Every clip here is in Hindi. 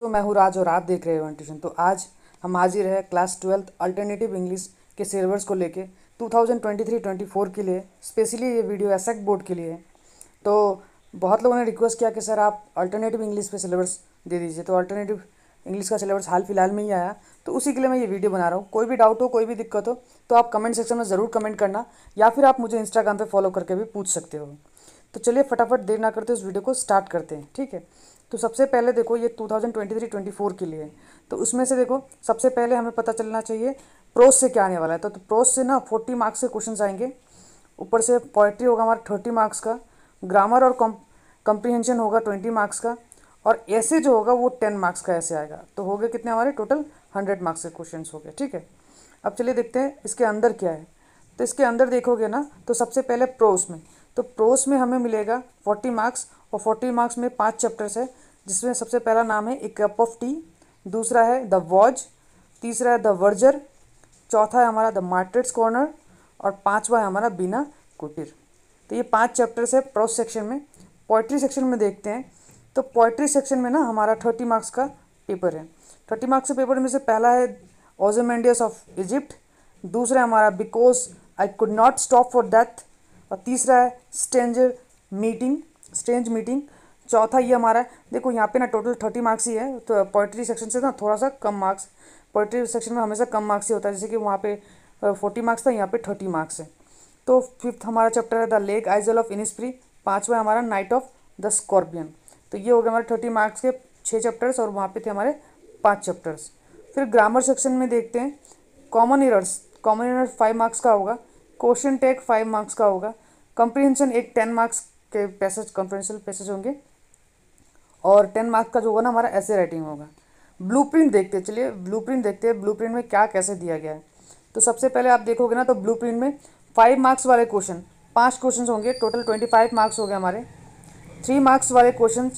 तो मैं हूँ राज और आप देख रहे हो ट्यूशन तो आज हम हाजिर है क्लास ट्वेल्थ अल्टरनेटिव इंग्लिश के सिलेबस को लेके 2023-24 के लिए स्पेशली ये वीडियो एस बोर्ड e के लिए है तो बहुत लोगों ने रिक्वेस्ट किया कि सर आप अल्टरनेटिव इंग्लिश पे सिलेबस दे दीजिए तो अल्टरनेटिव इंग्लिश का सिलेबस हाल फिलहाल में ही आया तो उसी के लिए मैं ये वीडियो बना रहा हूँ कोई भी डाउट हो कोई भी दिक्कत हो तो आप कमेंट सेक्शन में ज़रूर कमेंट करना या फिर आप मुझे इंस्टाग्राम पर फॉलो करके भी पूछ सकते हो तो चलिए फटाफट देर ना करते उस वीडियो को स्टार्ट करते हैं ठीक है तो सबसे पहले देखो ये 2023-24 के लिए तो उसमें से देखो सबसे पहले हमें पता चलना चाहिए प्रोस से क्या आने वाला है तो, तो प्रोस से ना फोर्टी मार्क्स के क्वेश्चन आएंगे ऊपर से पोइट्री होगा हमारा थर्टी मार्क्स का ग्रामर और कंप्रीहेंशन होगा ट्वेंटी मार्क्स का और ऐसे जो होगा वो टेन मार्क्स का ऐसे आएगा तो हो गए कितने हमारे टोटल हंड्रेड मार्क्स के क्वेश्चन हो गए ठीक है अब चलिए देखते हैं इसके अंदर क्या है तो इसके अंदर देखोगे ना तो सबसे पहले प्रोस में तो प्रोस में हमें मिलेगा फोर्टी मार्क्स और फोर्टी मार्क्स में पाँच चैप्टर्स है जिसमें सबसे पहला नाम है ए कप ऑफ टी दूसरा है द वॉज तीसरा है द वर्जर चौथा है हमारा द मार्टेट्स कॉर्नर और पांचवा है हमारा बिना कुटीर तो ये पांच चैप्टर्स है प्रोस सेक्शन में पोइट्री सेक्शन में देखते हैं तो पोइट्री सेक्शन में ना हमारा थर्टी मार्क्स का पेपर है थर्टी मार्क्स के पेपर में से पहला है ओजमेंडियस ऑफ इजिप्ट दूसरा है हमारा because I could not stop for death और तीसरा है स्ट्रेंज मीटिंग स्ट्रेंज मीटिंग चौथा ये हमारा है देखो यहाँ पे ना टोटल थर्टी मार्क्स ही है तो पोइट्री सेक्शन से ना थोड़ा सा कम मार्क्स पोइट्री सेक्शन में हमेशा कम मार्क्स ही होता है जैसे कि वहाँ पे फोर्टी मार्क्स था यहाँ पे थर्टी मार्क्स है तो फिफ्थ हमारा चैप्टर है the lake isle of Innisfree पाँचवा हमारा नाइट ऑफ द स्कॉर्पियन तो ये हो गया हमारे थर्टी मार्क्स के छः चैप्टर्स और वहाँ पर थे हमारे पाँच चैप्टर्स फिर ग्रामर सेक्शन में देखते हैं common errors common error five marks का होगा क्वेश्चन टेक फाइव मार्क्स का होगा कंप्रीहेंशन एक टेन मार्क्स के पैसेज कंप्रीहेंशन पैसेज होंगे और टेन मार्क्स का जो होगा ना हमारा ऐसे राइटिंग होगा प्रिंट देखते चलिए प्रिंट देखते हैं प्रिंट में क्या कैसे दिया गया है तो सबसे पहले आप देखोगे ना तो प्रिंट में फाइव मार्क्स वाले क्वेश्चन पाँच क्वेश्चन होंगे टोटल ट्वेंटी फाइव मार्क्स हो गए हमारे थ्री मार्क्स वाले क्वेश्चन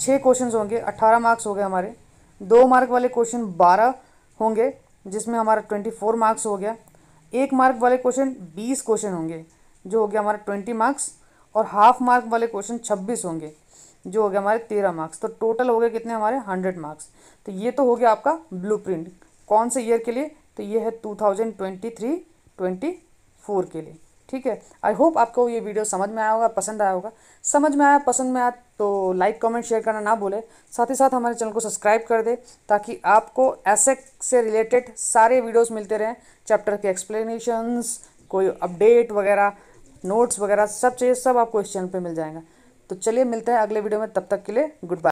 छः क्वेश्चन होंगे अट्ठारह मार्क्स हो गए हमारे दो मार्क वाले क्वेश्चन बारह होंगे जिसमें हमारा ट्वेंटी फोर मार्क्स हो गया एक मार्क वाले क्वेश्चन बीस क्वेश्चन होंगे जो हो गया हमारे ट्वेंटी मार्क्स और हाफ मार्क वाले क्वेश्चन छब्बीस होंगे जो हो गया हमारे तेरह मार्क्स तो टोटल हो गए कितने हमारे हंड्रेड मार्क्स तो ये तो हो गया आपका ब्लू कौन से ईयर के लिए तो ये है two thousand twenty three twenty four के लिए ठीक है आई होप आपको ये वीडियो समझ में आया होगा पसंद आया होगा समझ में आया पसंद में आया तो लाइक कमेंट शेयर करना ना भूले साथ ही साथ हमारे चैनल को सब्सक्राइब कर दे ताकि आपको ऐसे से रिलेटेड सारे वीडियोस मिलते रहें चैप्टर के एक्सप्लेनेशंस कोई अपडेट वगैरह नोट्स वगैरह सब चीज़ सब आपको इस चैनल पर मिल जाएगा तो चलिए मिलते हैं अगले वीडियो में तब तक के लिए गुड बाय